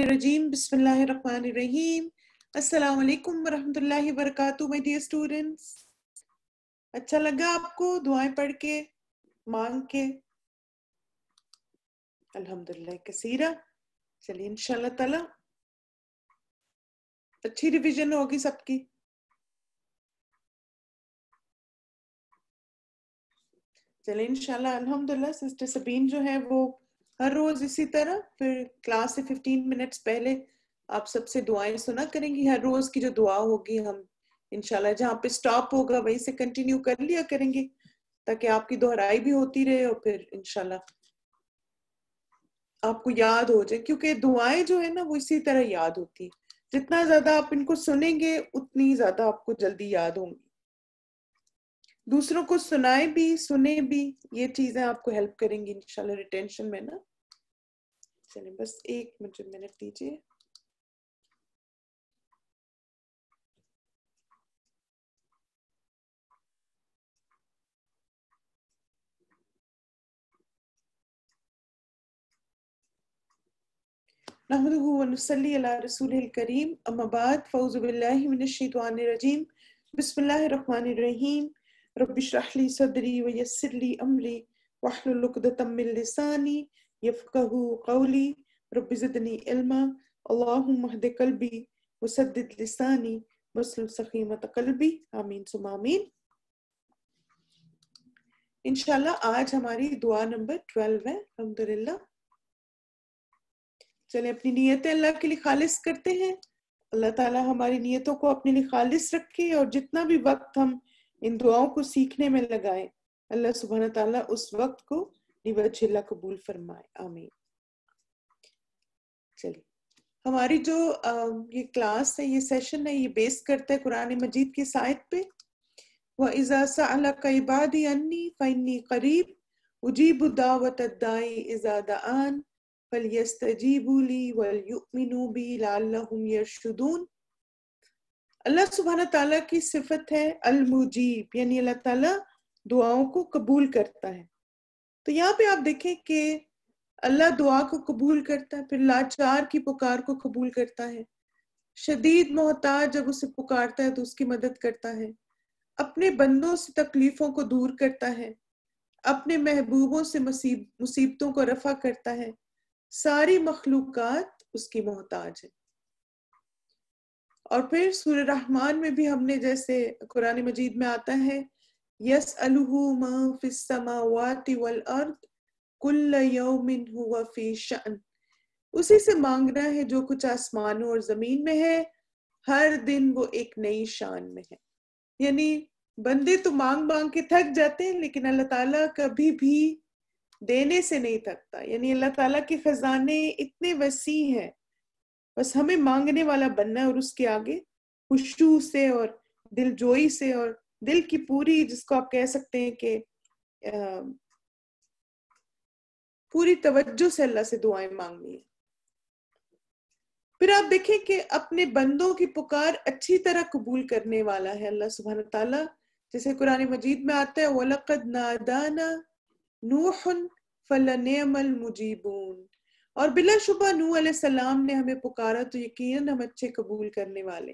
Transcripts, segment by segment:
अच्छा लगा आपको दुआएं पढ़ के मांग के अल्हम्दुलिल्लाह कसीरा चलिए इनशाला तला अच्छी रिवीजन होगी सबकी चलिए इनशाला अल्हम्दुलिल्लाह सिस्टर सबीन जो है वो हर रोज इसी तरह फिर क्लास से 15 मिनट्स पहले आप सबसे दुआएं सुना करेंगी हर रोज की जो दुआ होगी हम इनशाला जहाँ पे स्टॉप होगा वहीं से कंटिन्यू कर लिया करेंगे ताकि आपकी दोहराई भी होती रहे और फिर इनशाला आपको याद हो जाए क्योंकि दुआएं जो है ना वो इसी तरह याद होती है जितना ज्यादा आप इनको सुनेंगे उतनी ज्यादा आपको जल्दी याद होंगी दूसरों को सुनाए भी सुने भी ये चीजें आपको हेल्प करेंगी इंशाल्लाह रिटेंशन में ना चलिए बस एक मुझे मिनट दीजिए नहमदहु करीम अम्मा फौज रजीम बिस्मिल्लाहिर رب اشرح لي صدري ويسر لي امري واحلل عقدة من لساني يفقهوا قولي رب زدني علما اللهم اهد قلبي وسدد لساني واسلل سخيمة قلبي امين ثم امين इंशाल्लाह आज हमारी दुआ नंबर ट्वेल्व है अलहमदुल्ला चले अपनी नियतें अल्लाह के लिए खालिस करते हैं अल्लाह ताला हमारी नियतों को अपने लिए खालिस रखे और जितना भी वक्त हम इन दुआओं को सीखने में लगाएं अल्लाह सुबहान तला उस वक्त को निवजिल्ला कबूल फरमाए आमीन चलिए हमारी जो ये क्लास है ये सेशन है ये बेस करता है कुरान मजीद की साइड पे वह इजाज़ा अला कईबादी अन्नी फ़नी करीब उजीब दावत दाई इजादान फलियस्तजीबूली वलयुमिनू बी लाल्लहुम यर्शुदून अल्लाह सुबहाना ताला की सिफत है अलमुजीब यानी अल्लाह ताला दुआओं को कबूल करता है तो यहाँ पे आप देखें कि अल्लाह दुआ को कबूल करता है फिर लाचार की पुकार को कबूल करता है शदीद मोहताज जब उसे पुकारता है तो उसकी मदद करता है अपने बंदों से तकलीफों को दूर करता है अपने महबूबों से मुसीबतों को रफा करता है सारी मखलूक उसकी मोहताज है और फिर सूर्य रहमान में भी हमने जैसे कुरान मजीद में आता है यस अलहूमिन उसी से मांगना है जो कुछ आसमानों और जमीन में है हर दिन वो एक नई शान में है यानी बंदे तो मांग मांग के थक जाते हैं लेकिन अल्लाह ताला कभी भी देने से नहीं थकता यानी अल्लाह ताला के खजाने इतने वसी हैं बस हमें मांगने वाला बनना है और उसके आगे खुशू से और दिलजोई से और दिल की पूरी जिसको आप कह सकते हैं कि पूरी तवज्जो से अल्लाह से दुआएं मांगनी है फिर आप देखें कि अपने बंदों की पुकार अच्छी तरह कबूल करने वाला है अल्लाह सुबहान ताला जैसे कुरान मजीद में आता है वलकद नादाना नूहन फलनमल मुजीबून और बिला शुबा नू सलाम ने हमें पुकारा तो यकीन हम अच्छे कबूल करने वाले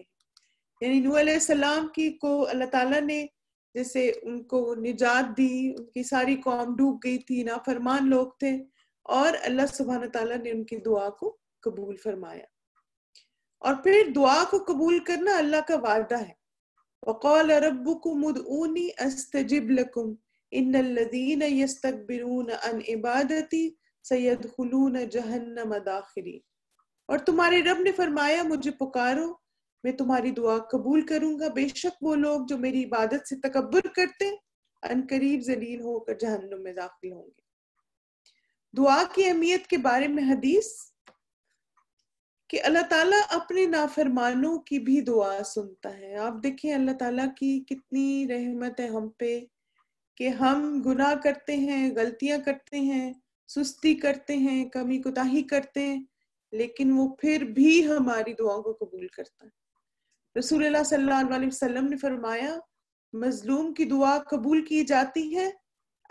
यानी नू सलाम की को अल्लाह ताला ने जैसे उनको निजात दी उनकी सारी कौम डूब गई थी नाफरमान लोग थे और अल्लाह सुबहान तला ने उनकी दुआ को कबूल फरमाया और फिर दुआ को कबूल करना अल्लाह का वादा है वकौल रबुकुम उदऊनी अस्तजिब लकुम इन यस्तकबिरून अन इबादती सैदून जहन्नम दाखिरी और तुम्हारे रब ने फरमाया मुझे पुकारो मैं तुम्हारी दुआ कबूल करूंगा बेशक वो लोग जो मेरी इबादत से तकबर करते अनकरीब जलील होकर जहन्नुम में दाखिल होंगे दुआ की अहमियत के बारे में हदीस कि अल्लाह ताला अपने नाफरमानों की भी दुआ सुनता है आप देखें अल्लाह ताला की कितनी रहमत है हम पे कि हम गुनाह करते हैं गलतियां करते हैं सुस्ती करते हैं कमी कोताही करते हैं लेकिन वो फिर भी हमारी दुआओं को कबूल करता है रसूल सल्लाम ने फरमाया मजलूम की दुआ कबूल की जाती है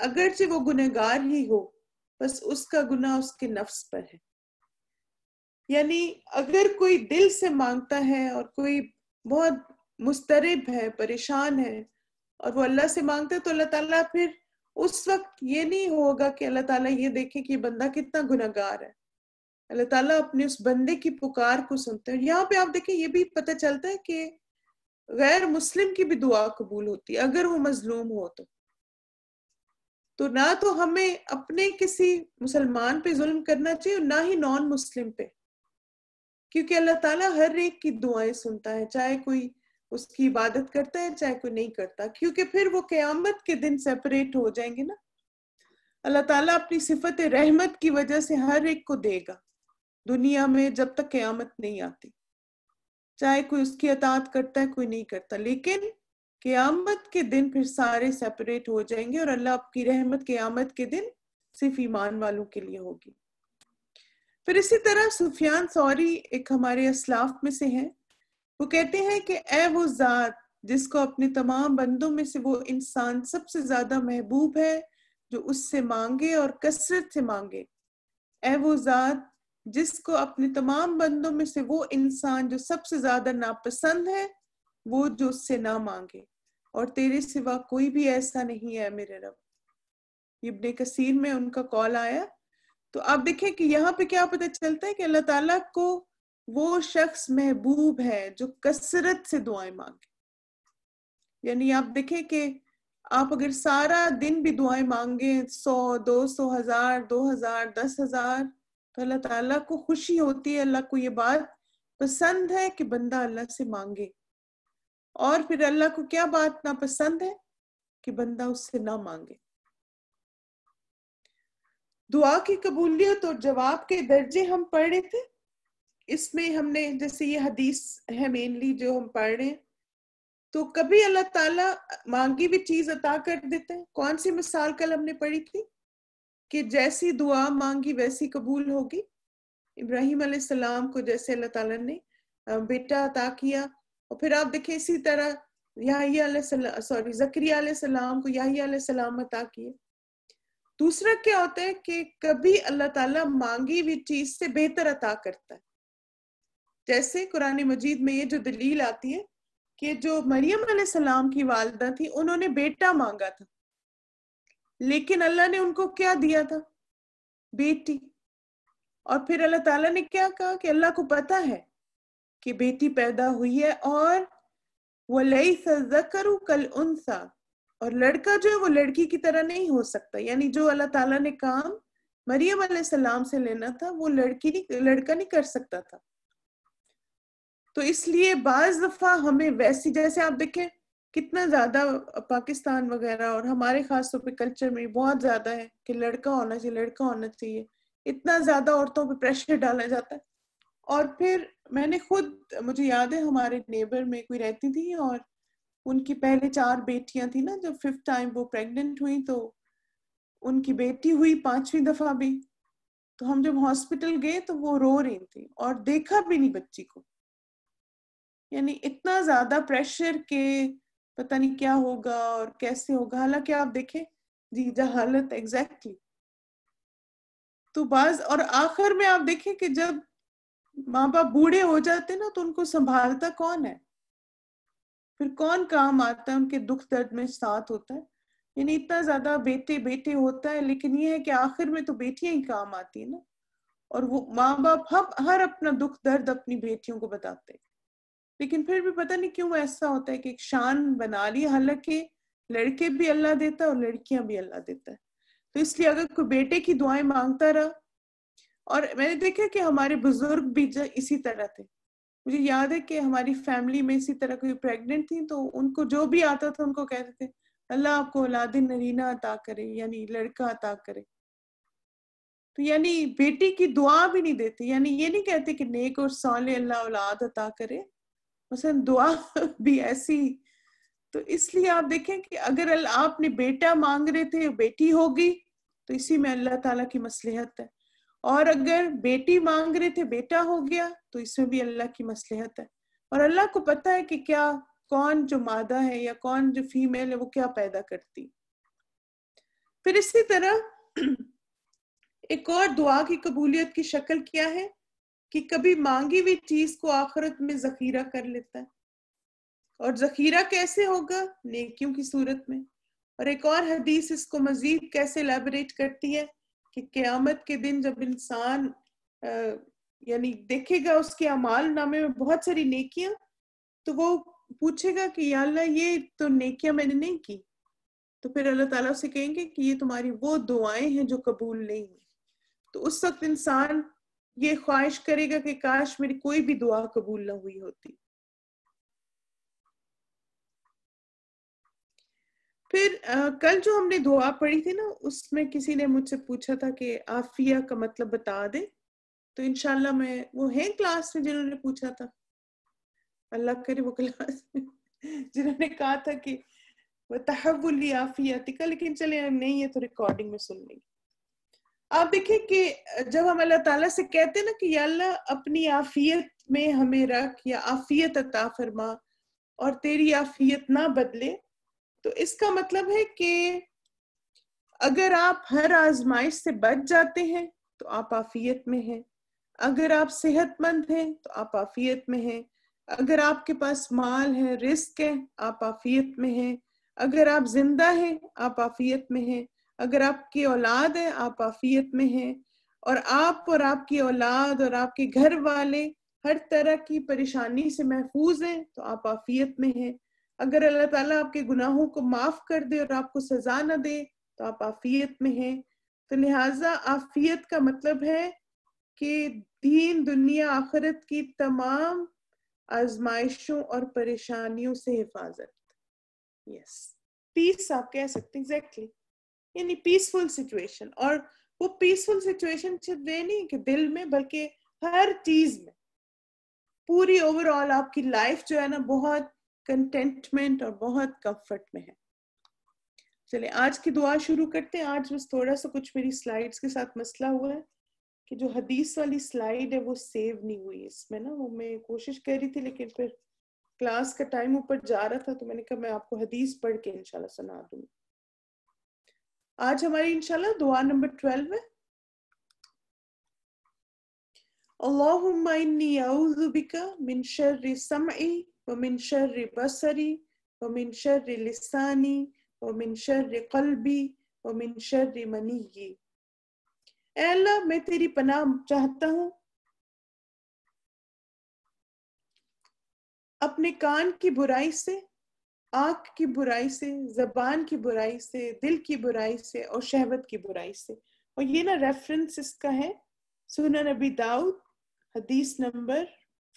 अगरचे वो गुनहगार ही हो बस उसका गुना उसके नफ्स पर है यानी अगर कोई दिल से मांगता है और कोई बहुत मुस्तरब है परेशान है और वो अल्लाह से मांगता है तो अल्लाह ताला फिर उस वक्त ये नहीं होगा कि अल्लाह ताला ये देखे कि बंदा कितना गुनागार है अल्लाह ताला अपने उस बंदे की पुकार को सुनते हैं यहाँ पे आप देखें ये भी पता चलता है कि गैर मुस्लिम की भी दुआ कबूल होती है अगर वो मजलूम हो तो तो ना तो हमें अपने किसी मुसलमान पे जुल्म करना चाहिए और ना ही नॉन मुस्लिम पे क्योंकि अल्लाह ताला हर एक की दुआएं सुनता है चाहे कोई उसकी इबादत करता है चाहे कोई नहीं करता क्योंकि फिर वो क्यामत के दिन सेपरेट हो जाएंगे ना अल्लाह ताला अपनी सिफत रहमत की वजह से हर एक को देगा दुनिया में जब तक क्यामत नहीं आती चाहे कोई उसकी अतात करता है कोई नहीं करता लेकिन क्यामत के दिन फिर सारे सेपरेट हो जाएंगे और अल्लाह आपकी रहमत क्यामत के दिन सिर्फ ईमान वालों के लिए होगी फिर इसी तरह सुफियान सौरी एक हमारे असलाफ में से हैं वो कहते हैं कि ए वो ज़ात जिसको अपने तमाम बंदों में से वो इंसान सबसे ज्यादा महबूब है जो उससे मांगे और कसरत से मांगे ए वो ज़ात जिसको अपने तमाम बंदों में से वो इंसान जो सबसे ज्यादा नापसंद है वो जो उससे ना मांगे और तेरे सिवा कोई भी ऐसा नहीं है मेरे रब इबन कसीर में उनका कॉल आया तो आप देखें कि यहाँ पे क्या पता चलता है कि अल्लाह ताला को वो शख्स महबूब है जो कसरत से दुआएं मांगे यानी आप देखें कि आप अगर सारा दिन भी दुआएं मांगे सौ दो सौ हजार दो हजार दस हजार तो अल्लाह ताला को खुशी होती है अल्लाह को ये बात पसंद है कि बंदा अल्लाह से मांगे और फिर अल्लाह को क्या बात ना पसंद है कि बंदा उससे ना मांगे दुआ की कबूलियत और जवाब के दर्जे हम पढ़ रहे थे इसमें हमने जैसे ये हदीस है मेनली जो हम पढ़ रहे हैं तो कभी अल्लाह ताला मांगी हुई चीज अता कर देते हैं कौन सी मिसाल कल हमने पढ़ी थी कि जैसी दुआ मांगी वैसी कबूल होगी इब्राहिम सलाम को जैसे अल्लाह ताला ने बेटा अता किया और फिर आप देखें इसी तरह याहिया सॉरी जक्रिया सलाम को याहिया सलाम अता किए दूसरा क्या होता है कि कभी अल्लाह ताला मांगी हुई चीज से बेहतर अता करता है जैसे कुरानी मजीद में ये जो दलील आती है कि जो मरियम सलाम की वालदा थी उन्होंने बेटा मांगा था लेकिन अल्लाह ने उनको क्या दिया था बेटी और फिर अल्लाह ताला ने क्या कहा कि अल्लाह को पता है कि बेटी पैदा हुई है और लई सजकरु कल उनसा और लड़का जो है वो लड़की की तरह नहीं हो सकता यानी जो अल्लाह ताला ने काम मरियम सलाम से लेना था वो लड़की नहीं लड़का नहीं कर सकता था तो इसलिए बाज दफा हमें वैसी जैसे आप देखें कितना ज्यादा पाकिस्तान वगैरह और हमारे खास तौर पे कल्चर में बहुत ज्यादा है कि लड़का होना चाहिए लड़का होना चाहिए इतना ज्यादा औरतों पे प्रेशर डाला जाता है और फिर मैंने खुद मुझे याद है हमारे नेबर में कोई रहती थी और उनकी पहले चार बेटियां थी ना जब फिफ्थ टाइम वो प्रेग्नेंट हुई तो उनकी बेटी हुई पांचवी दफा भी तो हम जब हॉस्पिटल गए तो वो रो रही थी और देखा भी नहीं बच्ची को यानी इतना ज्यादा प्रेशर के पता नहीं क्या होगा और कैसे होगा हालांकि आप देखें जी जहालत एग्जैक्टली तो बाज और आखिर में आप देखें कि जब माँ बाप बूढ़े हो जाते ना तो उनको संभालता कौन है फिर कौन काम आता है उनके दुख दर्द में साथ होता है यानी इतना ज्यादा बेटे बेटे होता है लेकिन ये है कि आखिर में तो बेटियां ही काम आती है ना और वो माँ बाप हम हर अपना दुख दर्द अपनी बेटियों को बताते हैं लेकिन फिर भी पता नहीं क्यों ऐसा होता है कि एक शान बना ली हालांकि लड़के भी अल्लाह देता है और लड़कियां भी अल्लाह देता है तो इसलिए अगर कोई बेटे की दुआएं मांगता रहा और मैंने देखा कि हमारे बुजुर्ग भी इसी तरह थे मुझे याद है कि हमारी फैमिली में इसी तरह कोई प्रेग्नेंट थी तो उनको जो भी आता था उनको कहते थे अल्लाह आपको औलाद नरीना अता करे यानी लड़का अता करे तो यानी बेटी की दुआ भी नहीं देती यानी ये नहीं कहते कि नेक और साले अल्लाह औलाद अता करे मसलन दुआ भी ऐसी तो इसलिए आप देखें कि अगर आपने बेटा मांग रहे थे बेटी होगी तो इसी में अल्लाह ताला की मसलहत है और अगर बेटी मांग रहे थे बेटा हो गया तो इसमें भी अल्लाह की मसलहत है और अल्लाह को पता है कि क्या कौन जो मादा है या कौन जो फीमेल है वो क्या पैदा करती फिर इसी तरह एक और दुआ की कबूलियत की शक्ल क्या है कि कभी मांगी हुई चीज को आखिरत में जखीरा कर लेता है और जखीरा कैसे होगा नेकियों की सूरत में और एक और हदीस इसको मजीद कैसे लेबरेट करती है कि क्यामत के दिन जब इंसान यानी देखेगा उसके अमाल नामे में बहुत सारी नेकियां तो वो पूछेगा कि अल्लाह ये तो नेकियां मैंने नहीं की तो फिर अल्लाह ताला से कहेंगे कि ये तुम्हारी वो दुआएं हैं जो कबूल नहीं हुई तो उस वक्त इंसान ये ख्वाहिश करेगा कि काश मेरी कोई भी दुआ कबूल ना हुई होती फिर आ, कल जो हमने दुआ पढ़ी थी ना उसमें किसी ने मुझसे पूछा था कि आफिया का मतलब बता दे तो इनशाला मैं वो है क्लास में जिन्होंने पूछा था अल्लाह करे वो क्लास जिन्होंने कहा था कि वह तहबुल आफिया तिका लेकिन चले नहीं है तो रिकॉर्डिंग में सुन लेंगे आप देखिए कि जब हम अल्लाह ताला से कहते ना कि अल्लाह अपनी आफियत में हमें रख या आफियत अता फरमा और तेरी आफियत ना बदले तो इसका मतलब है कि अगर आप हर आजमाइश से बच जाते हैं तो आप आफियत में हैं अगर आप सेहतमंद हैं तो आप आफियत में हैं अगर आपके पास माल है रिस्क है आप आफियत में हैं अगर आप जिंदा हैं आप आफियत में हैं अगर आपकी औलाद है आप आफियत में हैं और आप और आपकी औलाद और आपके घर वाले हर तरह की परेशानी से महफूज हैं तो आप आफियत में हैं अगर अल्लाह ताला आपके गुनाहों को माफ़ कर दे और आपको सजा ना दे तो आप आफियत में हैं तो लिहाजा आफियत का मतलब है कि दीन दुनिया आखरत की तमाम आजमाइशों और परेशानियों से हिफाजत यस yes. पीस आप कह सकते एग्जैक्टली exactly. यानी पीसफुल सिचुएशन और वो पीसफुल सिचुएशन सिर्फ ये नहीं कि दिल में बल्कि हर चीज में पूरी ओवरऑल आपकी लाइफ जो है ना बहुत कंटेंटमेंट और बहुत कंफर्ट में है चलिए आज की दुआ शुरू करते हैं आज बस थोड़ा सा कुछ मेरी स्लाइड्स के साथ मसला हुआ है कि जो हदीस वाली स्लाइड है वो सेव नहीं हुई इसमें ना वो मैं कोशिश कर रही थी लेकिन फिर क्लास का टाइम ऊपर जा रहा था तो मैंने कहा मैं आपको हदीस पढ़ के इंशाल्लाह सुना दूंगी आज हमारी इंशाल्लाह दुआ नंबर ट्वेल्व है اللهم إني أعوذ بك من شر سمعي ومن شر بصري ومن شر لساني मैं तेरी पनाह चाहता हूँ अपने कान की बुराई से आँख की बुराई से जबान की बुराई से दिल की बुराई से और शहवत की बुराई से और ये ना रेफरेंस इसका है सुना नबी दाऊद हदीस नंबर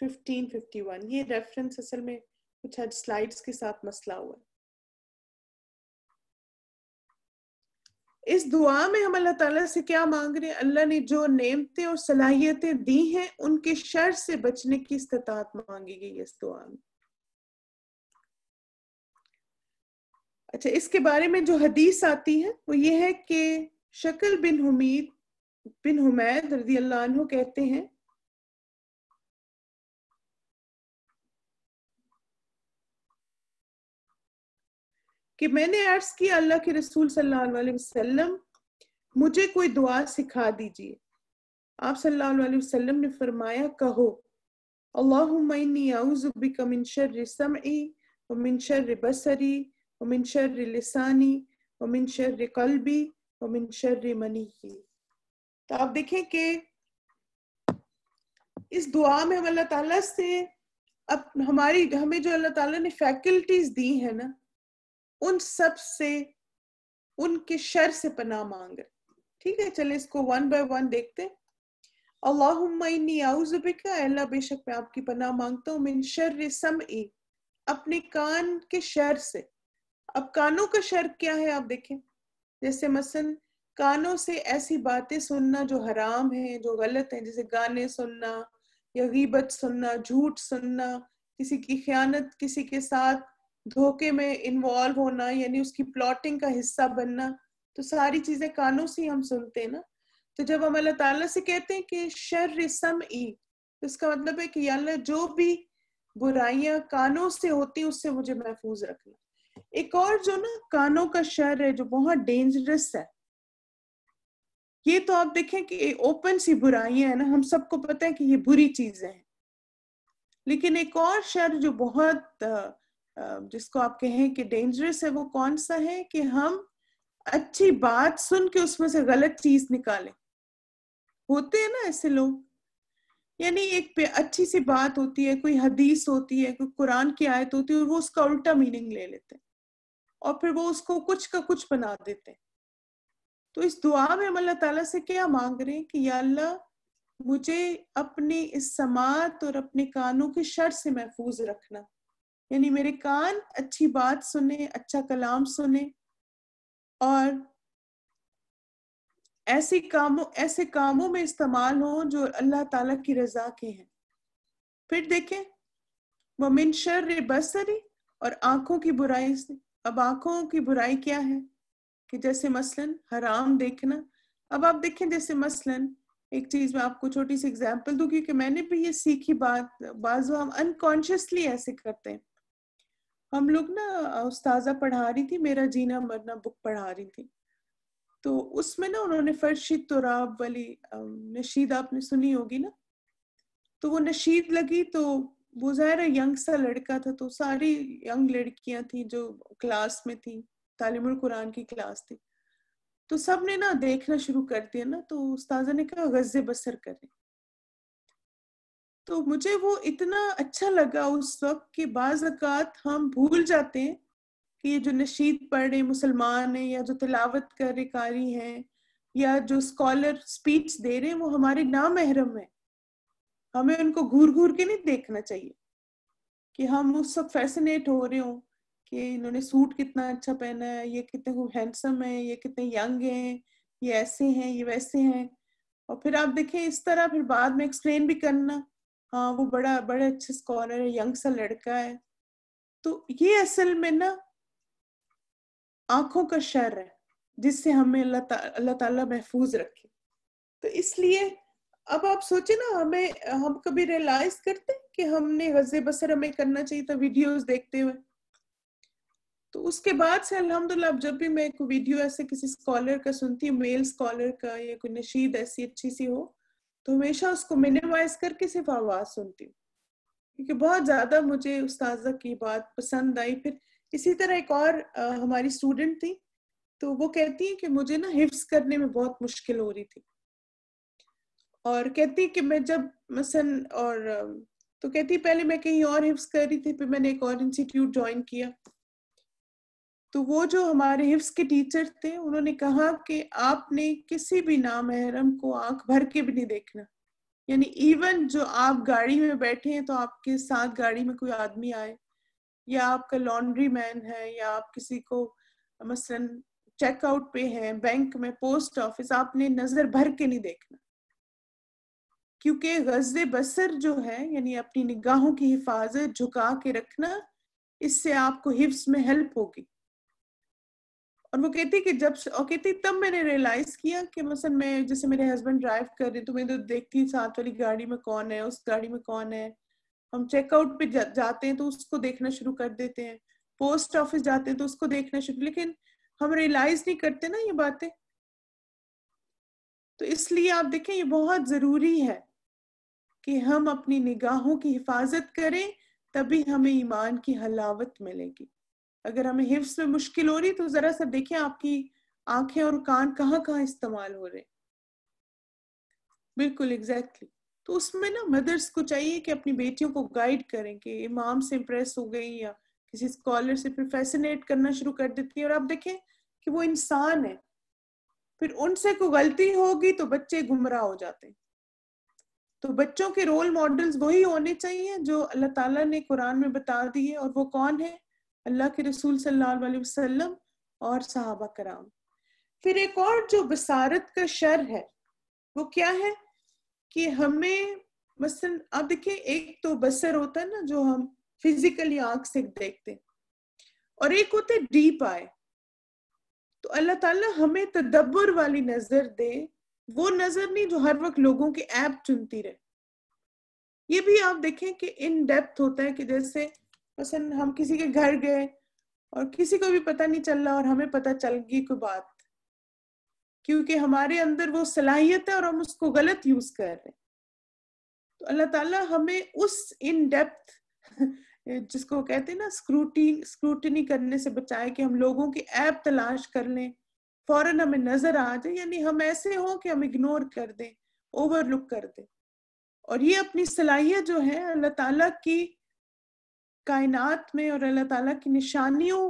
1551 ये रेफरेंस असल में कुछ हज स्लाइड्स के साथ मसला हुआ इस दुआ में हम अल्लाह ताला से क्या मांग रहे हैं अल्लाह ने जो नेमतें और सलाहियतें दी हैं उनके शर से बचने की इस्तात मांगी गई इस दुआ में अच्छा इसके बारे में जो हदीस आती है वो ये है कि शकल बिन हमीद बिन हुमैद रजी अल्लाह कहते हैं कि मैंने अर्ज किया अल्लाह के रसूल सल्लल्लाहु अलैहि वसल्लम मुझे कोई दुआ सिखा दीजिए आप सल्लल्लाहु अलैहि वसल्लम ने फरमाया कहो अल्लाहुम्मा इन्नी आउज़ु बिका मिन शर्रि समई व मिन शर्रि बसरी ومن شر لسانی वमिन शर्र कलबी वमिन शर्र मनी तो आप देखें कि इस दुआ में हम अल्लाह ताला से अब हमारी हमें जो अल्लाह ताला ने फैकल्टीज दी है ना उन सब से उनके शर से पना मांग ठीक है चले इसको वन बाय वन देखते अल्लाहुम्मा अल्लाह बेशक मैं आपकी पनाह मांगता हूँ मिन शर्र सम अपने कान के शर से अब कानों का शर्क क्या है आप देखें जैसे मसन कानों से ऐसी बातें सुनना जो हराम है जो गलत है जैसे गाने सुनना या गीबत सुनना झूठ सुनना किसी की ख्यानत किसी के साथ धोखे में इन्वॉल्व होना यानी उसकी प्लॉटिंग का हिस्सा बनना तो सारी चीजें कानों से हम सुनते हैं ना तो जब हम अल्लाह ताला से कहते हैं कि शर सम ई तो इसका मतलब है कि अल्लाह जो भी बुराइयां कानों से होती उससे मुझे महफूज रखना एक और जो ना कानों का शर है जो बहुत डेंजरस है ये तो आप देखें कि ओपन सी बुराइयां है ना हम सबको पता है कि ये बुरी चीजें हैं लेकिन एक और शर जो बहुत जिसको आप कहें कि डेंजरस है वो कौन सा है कि हम अच्छी बात सुन के उसमें से गलत चीज निकालें होते हैं ना ऐसे लोग यानी एक पे अच्छी सी बात होती है कोई हदीस होती है कोई कुरान की आयत होती है और वो उसका उल्टा मीनिंग ले लेते हैं और फिर वो उसको कुछ का कुछ बना देते हैं तो इस दुआ में हम अल्लाह ताला से क्या मांग रहे हैं कि या अल्लाह मुझे अपने इस समात और अपने कानों की शर से महफूज रखना यानी मेरे कान अच्छी बात सुने अच्छा कलाम सुने और ऐसे कामों ऐसे कामों में इस्तेमाल हो जो अल्लाह ताला की रजा के हैं फिर देखें वमिन शर बसरी और आंखों की बुराई से अब आंखों की बुराई क्या है कि जैसे मसलन हराम देखना अब आप देखें जैसे मसलन एक चीज में आपको छोटी सी एग्जाम्पल दू क्योंकि मैंने भी ये सीखी बात बाजू हम अनकॉन्शियसली ऐसे करते हैं हम लोग ना उस्ताजा पढ़ा रही थी मेरा जीना मरना बुक पढ़ा रही थी तो उसमें ना उन्होंने तो राब वाली नशीद आपने सुनी होगी ना तो वो नशीद लगी तो वो जाहिर यंग सा लड़का था तो सारी यंग लड़कियां थी जो क्लास में थी तालीम कुरान की क्लास थी तो सब ने ना देखना शुरू कर दिया ना तो उस्ताजा ने कहा गज़े बसर करें तो मुझे वो इतना अच्छा लगा उस वक्त कि बाज़ अकात हम भूल जाते हैं कि ये जो नशीद पढ़ रहे मुसलमान हैं या जो तिलावत कर रहे कारी हैं या जो स्कॉलर स्पीच दे रहे हैं वो हमारे नामहरम है हमें उनको घूर घूर के नहीं देखना चाहिए कि हम उस सब फैसिनेट हो रहे हो कि इन्होंने सूट कितना अच्छा पहना है ये कितने हैंडसम है ये कितने यंग हैं ये ऐसे हैं ये वैसे हैं और फिर आप देखें इस तरह फिर बाद में एक्सप्लेन भी करना हाँ वो बड़ा बड़े अच्छे स्कॉलर है यंग सा लड़का है तो ये असल में ना आंखों का शर है जिससे हमें अल्लाह अल्लाह ताला महफूज रखे तो इसलिए अब आप सोचे ना हमें हम कभी रियलाइज करते कि हमने गजे बसर हमें करना चाहिए था वीडियोस देखते हुए तो उसके बाद से अल्हम्दुलिल्लाह अब जब भी मैं कोई वीडियो ऐसे किसी स्कॉलर का सुनती हूँ मेल स्कॉलर का या कोई नशीद ऐसी अच्छी सी हो तो हमेशा उसको मिनिमाइज करके सिर्फ आवाज़ सुनती हूँ क्योंकि बहुत ज़्यादा मुझे उस्ताजा की बात पसंद आई फिर इसी तरह एक और आ, हमारी स्टूडेंट थी तो वो कहती है कि मुझे ना हिफ्स करने में बहुत मुश्किल हो रही थी और कहती कि मैं जब मसन और तो कहती पहले मैं कहीं और हिफ्स कर रही थी फिर मैंने एक और इंस्टीट्यूट ज्वाइन किया तो वो जो हमारे हिफ्स के टीचर थे उन्होंने कहा कि आपने किसी भी नामहरम को आंख भर के भी नहीं देखना यानी इवन जो आप गाड़ी में बैठे हैं तो आपके साथ गाड़ी में कोई आदमी आए या आपका लॉन्ड्री मैन है या आप किसी को मसलन चेकआउट पे हैं बैंक में पोस्ट ऑफिस आपने नजर भर के नहीं देखना क्योंकि गज बसर जो है यानी अपनी निगाहों की हिफाजत झुका के रखना इससे आपको हिफ्स में हेल्प होगी और वो कहती कि जब और कहती तब मैंने रियलाइज किया कि मसलन मैं जैसे मेरे हस्बैंड ड्राइव कर रहे तो मैं तो देखती साथ वाली गाड़ी में कौन है उस गाड़ी में कौन है हम चेकआउट पे जा, जाते हैं तो उसको देखना शुरू कर देते हैं पोस्ट ऑफिस जाते हैं तो उसको देखना शुरू लेकिन हम रियलाइज नहीं करते ना ये बातें तो इसलिए आप देखें ये बहुत जरूरी है कि हम अपनी निगाहों की हिफाजत करें तभी हमें ईमान की हलावत मिलेगी अगर हमें हिफ्स में मुश्किल हो रही तो जरा सा देखें आपकी आंखें और कान कहाँ कहाँ इस्तेमाल हो रहे बिल्कुल एग्जैक्टली exactly. तो उसमें ना मदर्स को चाहिए कि अपनी बेटियों को गाइड करें कि इमाम से इम्प्रेस हो गई या किसी स्कॉलर से फिर फैसिनेट करना शुरू कर देती है और आप देखें कि वो इंसान है फिर उनसे कोई गलती होगी तो बच्चे गुमराह हो जाते हैं तो बच्चों के रोल मॉडल्स वही होने चाहिए जो अल्लाह ताला ने कुरान में बता दिए और वो कौन है अल्लाह के रसूल सल्लल्लाहु अलैहि वसल्लम और सहाबा कराम फिर एक और जो बसारत का शर है वो क्या है कि हमें मसलन आप देखिए एक तो बसर होता है ना जो हम फिजिकली आंख से देखते और एक होते डीप आए तो अल्लाह ताला हमें तदब्बर वाली नजर दे वो नजर नहीं जो हर वक्त लोगों के ऐप चुनती रहे ये भी आप देखें कि इन डेप्थ होता है कि जैसे पसंद हम किसी के घर गए और किसी को भी पता नहीं चल रहा और हमें पता चल गई कोई बात क्योंकि हमारे अंदर वो सलाहियत है और हम उसको गलत यूज कर रहे हैं तो अल्लाह ताला हमें उस इन डेप्थ जिसको कहते हैं ना स्क्रूटी स्क्रूटनी करने से बचाए कि हम लोगों की ऐप तलाश कर लें फौरन हमें नजर आ जाए यानी हम ऐसे हो कि हम इग्नोर कर दें ओवरलुक कर दें और ये अपनी सलाहियत जो है अल्लाह ताला की कायनात में और अल्लाह ताला की निशानियों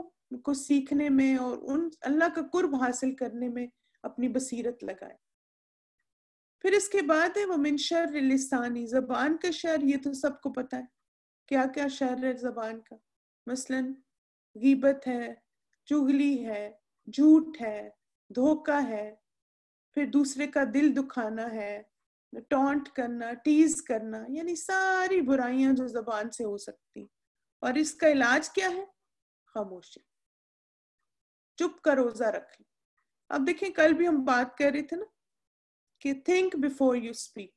को सीखने में और उन अल्लाह का कुर्ब हासिल करने में अपनी बसीरत लगाए फिर इसके बाद है वो मिन शर लिसानी जबान का शर ये तो सबको पता है क्या क्या शर है जबान का मसलन गीबत है चुगली है झूठ है धोखा है फिर दूसरे का दिल दुखाना है टॉन्ट करना टीज करना यानी सारी बुराइयां जो जबान से हो सकती और इसका इलाज क्या है खामोशी चुप का रोजा रख ले अब देखें कल भी हम बात कर रहे थे ना कि थिंक बिफोर यू स्पीक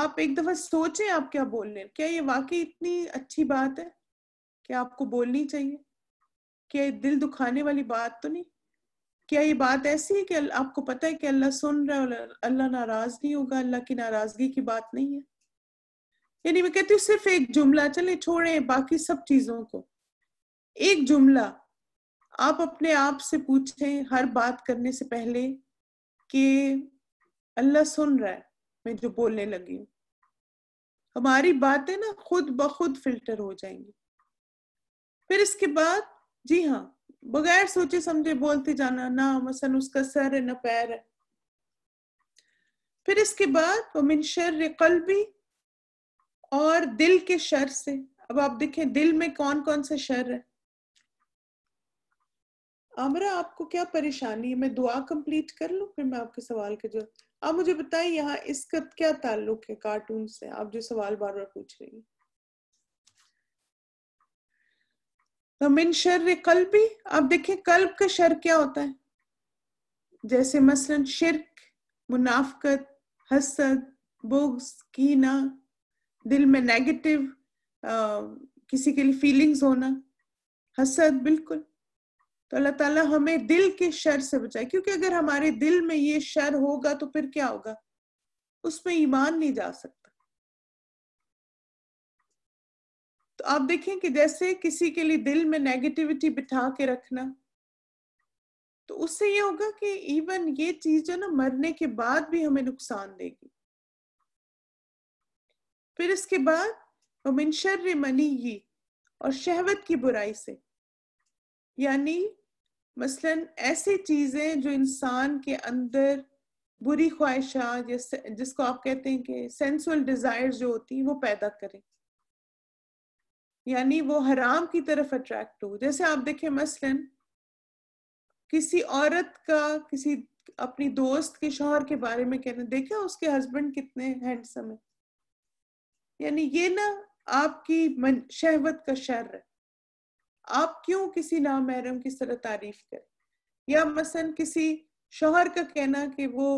आप एक दफा सोचें आप क्या बोल रहे हैं क्या ये वाकई इतनी अच्छी बात है कि आपको बोलनी चाहिए क्या दिल दुखाने वाली बात तो नहीं क्या ये बात ऐसी है कि आपको पता है कि अल्लाह सुन रहा है और अल्लाह नाराज नहीं होगा अल्लाह की नाराजगी की बात नहीं है यानी मैं कहती हूँ सिर्फ एक जुमला चले छोड़े बाकी सब चीजों को एक जुमला आप अपने आप से पूछे हर बात करने से पहले कि अल्लाह सुन रहा है मैं जो बोलने लगी हूँ हमारी बातें ना खुद ब खुद फिल्टर हो जाएंगी फिर इसके बाद जी हाँ बगैर सोचे समझे बोलते जाना ना मसन उसका सर है ना पैर है फिर इसके बाद वमिन शर भी और दिल के शर से अब आप देखें दिल में कौन कौन सा शर है आमरा आपको क्या परेशानी है मैं दुआ कंप्लीट कर लू फिर मैं आपके सवाल के जो आप मुझे बताइए यहाँ इसका क्या ताल्लुक है कार्टून से आप जो सवाल बार बार पूछ रही हैं तो मिन शर कल भी आप देखें कल्ब का शर क्या होता है जैसे मसलन शिरक मुनाफकत हसद बुग्स कीना दिल में नेगेटिव किसी के लिए फीलिंग्स होना हसद बिल्कुल तो अल्लाह ताला हमें दिल के शर से बचाए क्योंकि अगर हमारे दिल में ये शर होगा तो फिर क्या होगा उसमें ईमान नहीं जा सकता तो आप देखें कि जैसे किसी के लिए दिल में नेगेटिविटी बिठा के रखना तो उससे ये होगा कि इवन ये चीज जो ना मरने के बाद भी हमें नुकसान देगी फिर इसके बाद मिनशर मनी और शहवत की बुराई से यानी मसलन ऐसी चीजें जो इंसान के अंदर बुरी ख्वाहिशात जिसको आप कहते हैं कि सेंसुअल डिजायर जो होती हैं वो पैदा करें यानी वो हराम की तरफ अट्रैक्ट हो जैसे आप देखें मसलन किसी औरत का किसी अपनी दोस्त के शोहर के बारे में कहना देखा उसके हस्बैंड कितने हैंडसम है यानी ये ना आपकी मन शहवत का शर है आप क्यों किसी नामहरम की तरह तारीफ करें या मसलन किसी शोहर का कहना कि वो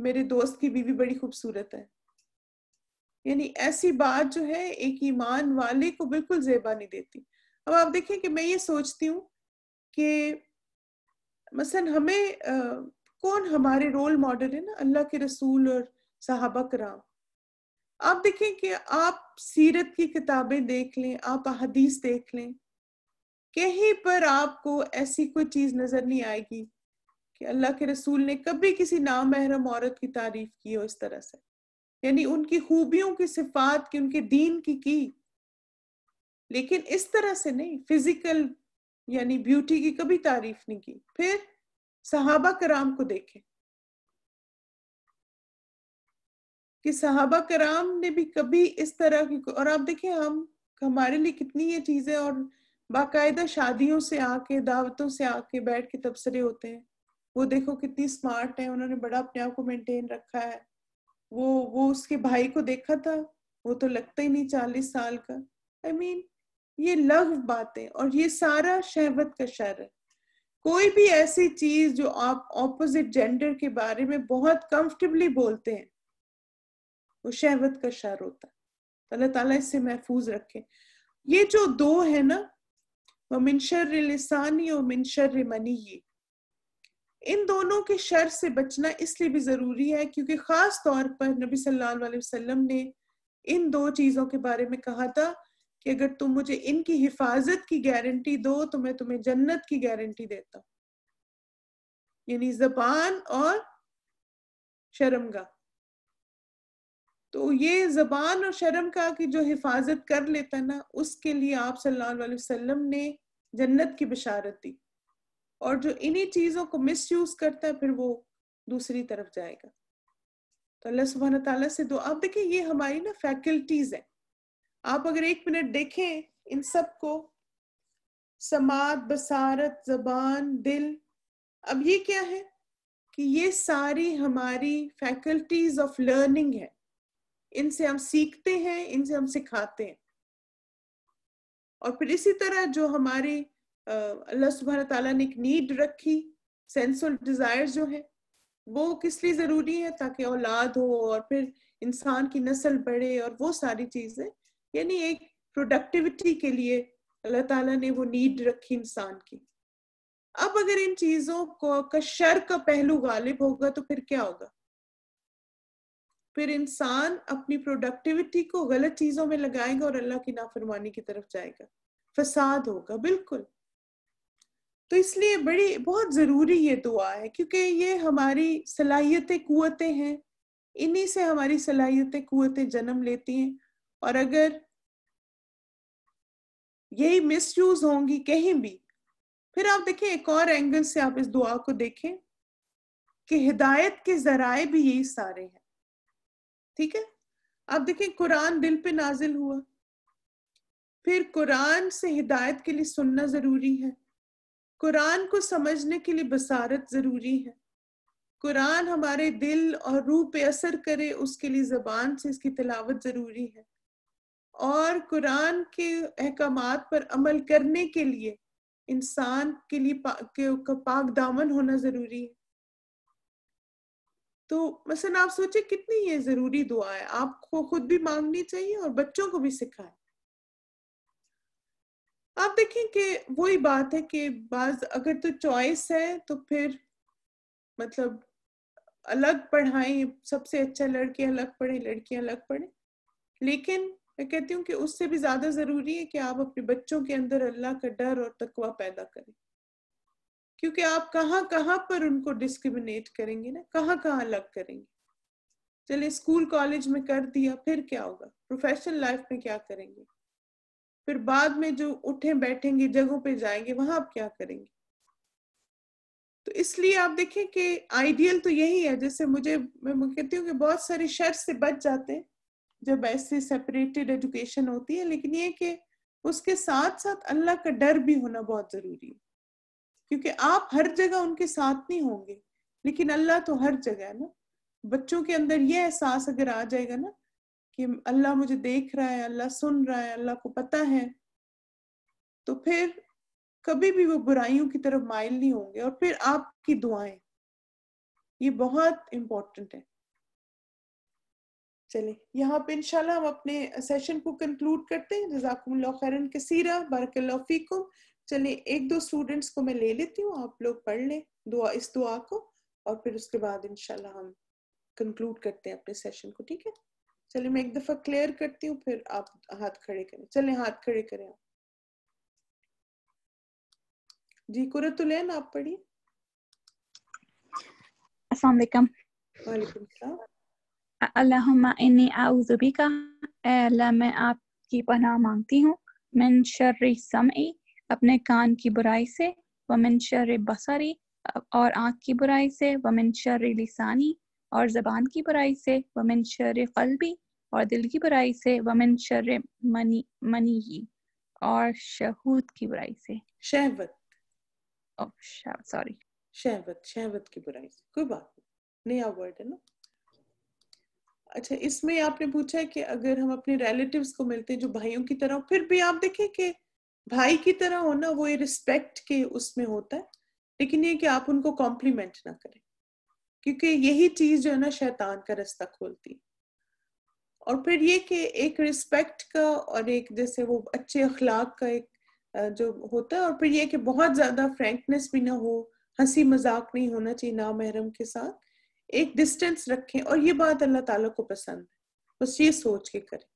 मेरे दोस्त की बीवी बड़ी खूबसूरत है यानी ऐसी बात जो है एक ईमान वाले को बिल्कुल जेबा नहीं देती अब आप देखें कि मैं ये सोचती हूँ कि मसलन हमें आ, कौन हमारे रोल मॉडल है ना अल्लाह के रसूल और साहबा कराम आप देखें कि आप सीरत की किताबें देख लें आप अहदीस देख लें कहीं पर आपको ऐसी कोई चीज़ नज़र नहीं आएगी कि अल्लाह के रसूल ने कभी किसी नामहरम औरत की तारीफ की हो इस तरह से यानी उनकी खूबियों की सिफात की उनके दीन की की लेकिन इस तरह से नहीं फिजिकल यानी ब्यूटी की कभी तारीफ नहीं की फिर सहाबा कराम को देखें कि सहाबा कराम ने भी कभी इस तरह की और आप देखें हम हमारे लिए कितनी ये चीजें और बाकायदा शादियों से आके दावतों से आके बैठ के तबसरे होते हैं वो देखो कितनी स्मार्ट है उन्होंने बड़ा अपने आप को मेंटेन रखा है वो वो उसके भाई को देखा था वो तो लगता ही नहीं चालीस साल का आई I मीन mean, ये लव बातें और ये सारा शहवत का शर है कोई भी ऐसी चीज जो आप ऑपोजिट जेंडर के बारे में बहुत कंफर्टेबली बोलते हैं वो शहवत का शर होता है अल्लाह ताला इससे महफूज रखे ये जो दो है ना वो मिनशर लिसानी और मिनशर मनी इन दोनों के शर से बचना इसलिए भी ज़रूरी है क्योंकि ख़ास तौर पर नबी सल्लल्लाहु अलैहि वसल्लम ने इन दो चीज़ों के बारे में कहा था कि अगर तुम मुझे इनकी हिफाजत की गारंटी दो तो मैं तुम्हें जन्नत की गारंटी देता यानी जबान और शर्मगा तो ये जबान और शर्म का की जो हिफाजत कर लेता ना उसके लिए आप सल्लल्लाहु अलैहि वसल्लम ने जन्नत की बशारत दी और जो इन्हीं चीजों को मिस यूज करता है फिर वो दूसरी तरफ जाएगा तो अल्लाह सुबह तला से दो आप देखें ये हमारी ना फैकल्टीज है आप अगर एक मिनट देखें इन सब को समात बसारत जबान दिल अब ये क्या है कि ये सारी हमारी फैकल्टीज ऑफ लर्निंग है इनसे हम सीखते हैं इनसे हम सिखाते हैं और फिर इसी तरह जो हमारी अल्लाह सुबहान तला ने एक नीड रखी और डिज़ायर जो है वो किस लिए ज़रूरी है ताकि औलाद हो और फिर इंसान की नस्ल बढ़े और वो सारी चीज़ें यानी एक प्रोडक्टिविटी के लिए अल्लाह ताला ने वो नीड रखी इंसान की अब अगर इन चीज़ों को का शर का पहलू गालिब होगा तो फिर क्या होगा फिर इंसान अपनी प्रोडक्टिविटी को गलत चीज़ों में लगाएगा और अल्लाह की नाफरमानी की तरफ जाएगा फसाद होगा बिल्कुल तो इसलिए बड़ी बहुत ज़रूरी ये दुआ तो है क्योंकि ये हमारी सलाहियत कुतें हैं इन्हीं से हमारी सलाहियत कुतें जन्म लेती हैं और अगर यही मिस यूज होंगी कहीं भी फिर आप देखें एक और एंगल से आप इस दुआ को देखें कि हिदायत के जराए भी यही सारे हैं ठीक है आप देखें कुरान दिल पे नाजिल हुआ फिर कुरान से हिदायत के लिए सुनना जरूरी है कुरान को समझने के लिए बसारत ज़रूरी है कुरान हमारे दिल और रूह पे असर करे उसके लिए ज़बान से इसकी तलावत ज़रूरी है और कुरान के अहकाम पर अमल करने के लिए इंसान के लिए पा, के, पाक दामन होना ज़रूरी है तो मसलन आप सोचे कितनी ये ज़रूरी दुआ है आपको खुद भी मांगनी चाहिए और बच्चों को भी सिखाए आप देखें कि वही बात है कि बाज अगर तो चॉइस है तो फिर मतलब अलग पढ़ाएं सबसे अच्छा लड़के अलग पढ़े लड़कियां अलग पढ़े लेकिन मैं कहती हूँ कि उससे भी ज्यादा जरूरी है कि आप अपने बच्चों के अंदर अल्लाह का डर और तकवा पैदा करें क्योंकि आप कहाँ कहाँ पर उनको डिस्क्रिमिनेट करेंगे ना कहाँ कहाँ अलग करेंगे चलिए स्कूल कॉलेज में कर दिया फिर क्या होगा प्रोफेशनल लाइफ में क्या करेंगे फिर बाद में जो उठे बैठेंगे जगहों पे जाएंगे वहां आप क्या करेंगे तो इसलिए आप देखें कि आइडियल तो यही है जैसे मुझे मैं कहती हूँ कि बहुत सारे शर्त से बच जाते हैं जब ऐसे सेपरेटेड एजुकेशन होती है लेकिन ये कि उसके साथ साथ अल्लाह का डर भी होना बहुत ज़रूरी है क्योंकि आप हर जगह उनके साथ नहीं होंगे लेकिन अल्लाह तो हर जगह है ना बच्चों के अंदर ये एहसास अगर आ जाएगा ना कि अल्लाह मुझे देख रहा है अल्लाह सुन रहा है अल्लाह को पता है तो फिर कभी भी वो बुराइयों की तरफ माइल नहीं होंगे और फिर आपकी दुआएं ये बहुत इम्पोर्टेंट है चले यहाँ पे इंशाल्लाह हम अपने सेशन को कंक्लूड करते हैं जजाकुमल्ला खैरन कसीरा बारकल्लाफीकुम चले एक दो स्टूडेंट्स को मैं ले लेती हूँ आप लोग पढ़ लें दुआ इस दुआ को और फिर उसके बाद इंशाल्लाह हम कंक्लूड करते हैं अपने सेशन को ठीक है चलिए मैं एक दफा क्लियर करती हूँ फिर आप हाथ खड़े करें चलिए हाथ खड़े करें आप जी कुरतुल आप पढ़िए आपकी पनाह मांगती हूँ मिन शर्रि अपने कान की बुराई से व मिन बसरी और आँख की बुराई से व मिन लिसानी और ज़बान की बुराई से वमिन शर कल्बी और दिल की बुराई से वमन शर मनी मनी और शहूद की बुराई से शहवत ओह oh, सॉरी शहवत शहवत की बुराई से कोई बात नहीं नया वर्ड है ना अच्छा इसमें आपने पूछा है कि अगर हम अपने रिलेटिव्स को मिलते हैं जो भाइयों की तरह फिर भी आप देखें कि भाई की तरह होना वो ये रिस्पेक्ट के उसमें होता है लेकिन ये कि आप उनको कॉम्प्लीमेंट ना करें क्योंकि यही चीज जो है ना शैतान का रास्ता खोलती है और फिर ये कि एक रिस्पेक्ट का और एक जैसे वो अच्छे अखलाक का एक जो होता है और फिर ये कि बहुत ज़्यादा फ्रेंकनेस भी ना हो हंसी मजाक नहीं होना चाहिए ना महरम के साथ एक डिस्टेंस रखें और ये बात अल्लाह ताला को पसंद है बस ये सोच के करें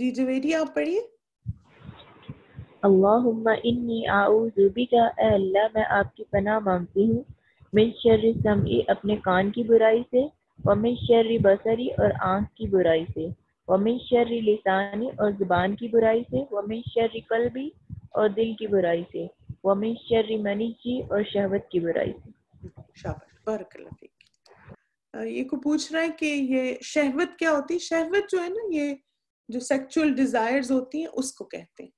जी जवेरी आप पढ़िए अल्लाहुम्मा इन्नी आऊज़ु बिका अल्लाह मैं आपकी पनाह मांगती हूँ मिन शर्र समई अपने कान की बुराई से वमिन शर्री बसरी और आँख की बुराई से वमिन शर्री लिसानी और ज़ुबान की बुराई से वमिन शर्री कल्बी और दिल की बुराई से वमिन शर्री मनीजी और शहवत की बुराई से ये को पूछ रहा है कि ये शहवत क्या होती है शहवत जो है ना ये जो सेक्सुअल डिजायर्स होती हैं उसको कहते हैं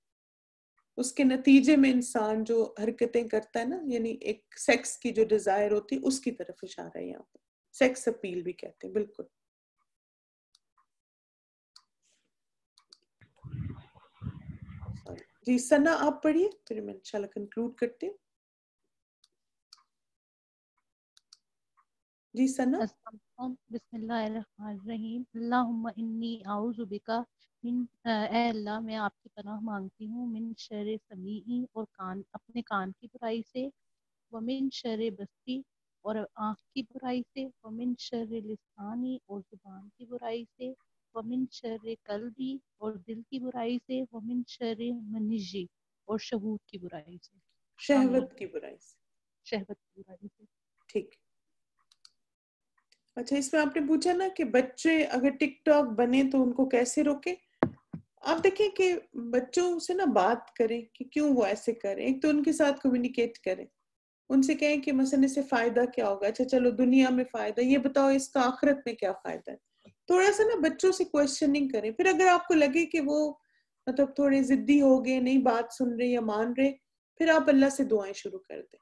उसके नतीजे में इंसान जो हरकतें करता है ना यानी एक सेक्स की जो डिजायर होती है उसकी तरफ इशारा है यहाँ पर सेक्स अपील भी कहते हैं बिल्कुल जी सना आप पढ़िए फिर मैं इंशाल्लाह कंक्लूड करते हैं जी सना आपकी पनाह मांगती हूँ और कान अपने कान की बुराई से व मिन शर बस्ती और आँख की बुराई से वमिन शर लिसानी और जुबान की बुराई से वमिन शर कलबी और दिल की बुराई से वमिन शर मनिजी और शहूद की बुराई से शहवत की बुराई से शहवत की बुराई से ठीक अच्छा इसमें आपने पूछा ना कि बच्चे अगर टिकटॉक बने तो उनको कैसे रोके आप देखें कि बच्चों से ना बात करें कि क्यों वो ऐसे करें एक तो उनके साथ कम्युनिकेट करें उनसे कहें कि मसन इससे फायदा क्या होगा अच्छा चलो दुनिया में फायदा ये बताओ इसका आखिरत में क्या फायदा है थोड़ा सा ना बच्चों से क्वेश्चनिंग करें फिर अगर आपको लगे कि वो मतलब थोड़े जिद्दी हो गए नहीं बात सुन रहे या मान रहे फिर आप अल्लाह से दुआएं शुरू कर दें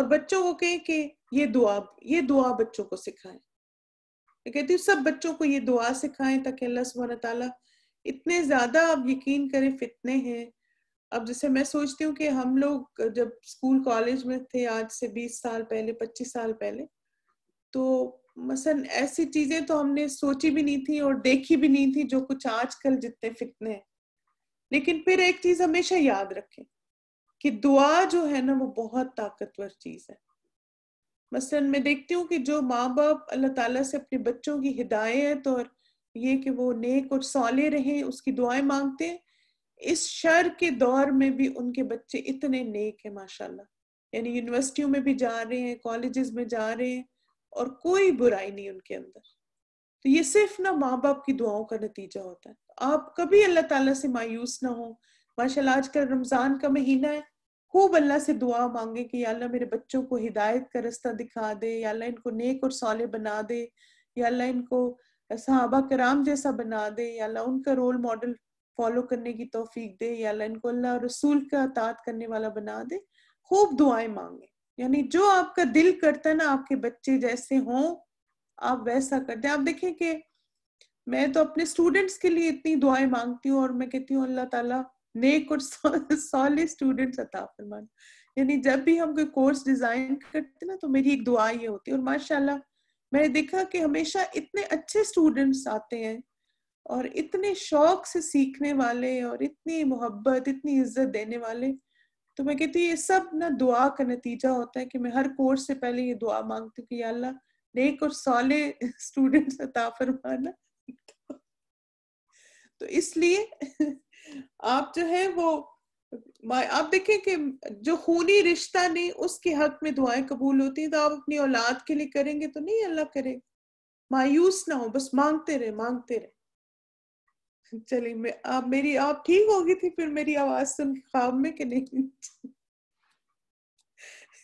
और बच्चों को कहें कि ये दुआ ये दुआ बच्चों को सिखाएं मैं कहती हूँ सब बच्चों को ये दुआ सिखाएं ताकि अल्लाह सुबह इतने ज्यादा आप यकीन करें फितने हैं अब जैसे मैं सोचती हूँ कि हम लोग जब स्कूल कॉलेज में थे आज से 20 साल पहले 25 साल पहले तो मसन ऐसी चीजें तो हमने सोची भी नहीं थी और देखी भी नहीं थी जो कुछ आजकल जितने फितने हैं लेकिन फिर एक चीज हमेशा याद रखें कि दुआ जो है ना वो बहुत ताकतवर चीज है मसलन मैं देखती हूँ कि जो माँ बाप अल्लाह ताला से अपने बच्चों की हिदायत और ये कि वो नेक और सौले रहें उसकी दुआएं मांगते हैं इस शर के दौर में भी उनके बच्चे इतने नेक हैं माशाल्लाह यानी यूनिवर्सिटियों में भी जा रहे हैं कॉलेजेस में जा रहे हैं और कोई बुराई नहीं उनके अंदर तो ये सिर्फ ना माँ बाप की दुआओं का नतीजा होता है आप कभी अल्लाह ताला से मायूस ना हो माशाल्लाह आजकल रमज़ान का महीना है खूब अल्लाह से दुआ मांगे कि अल्लाह मेरे बच्चों को हिदायत का रास्ता दिखा दे या अल्लाह इनको नेक और सौले बना दे या अल्लाह इनको सहाबा कराम जैसा बना दे या अल्लाह उनका रोल मॉडल फॉलो करने की तोफीक दे या इनको अल्लाह रसूल का अतात करने वाला बना दे खूब दुआएं मांगे यानी जो आपका दिल करता है ना आपके बच्चे जैसे हों आप वैसा करते हैं आप देखें कि मैं तो अपने स्टूडेंट्स के लिए इतनी दुआएं मांगती हूँ और मैं कहती हूँ अल्लाह ताला नेक और सॉलिड स्टूडेंट्स अता फरमान यानी जब भी हम कोई कोर्स डिजाइन करते ना तो मेरी एक दुआ ये होती है और माशाल्लाह मैंने देखा कि हमेशा इतने अच्छे स्टूडेंट्स आते हैं और इतने शौक से सीखने वाले और इतनी मोहब्बत इतनी इज्जत देने वाले तो मैं कहती हूँ ये सब ना दुआ का नतीजा होता है कि मैं हर कोर्स से पहले ये दुआ मांगती हूँ कि अल्लाह नेक और सौले स्टूडेंट्स अता फरमाना तो इसलिए आप जो है वो आप देखें कि जो खूनी रिश्ता नहीं उसके हक में दुआएं कबूल होती हैं तो आप अपनी औलाद के लिए करेंगे तो नहीं अल्लाह करे मायूस ना हो बस मांगते रहे मांगते रहे चलिए मैं आप मेरी आप ठीक हो गई थी फिर मेरी आवाज सुन ख्वाब में कि नहीं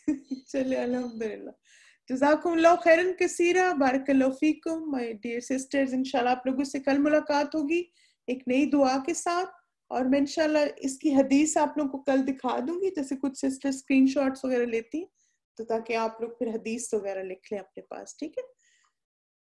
चले अलहमदुल्ला जजाकुम ला खैरन कसीरा बारकलोफीकुम माय डियर सिस्टर्स इंशाल्लाह आप लोगों से कल मुलाकात होगी एक नई दुआ के साथ और मैं इंशाल्लाह इसकी हदीस आप लोगों को कल दिखा दूंगी जैसे कुछ सिस्टर स्क्रीनशॉट्स वगैरह लेती हैं तो ताकि आप लोग फिर हदीस वगैरह लिख लें अपने पास ठीक है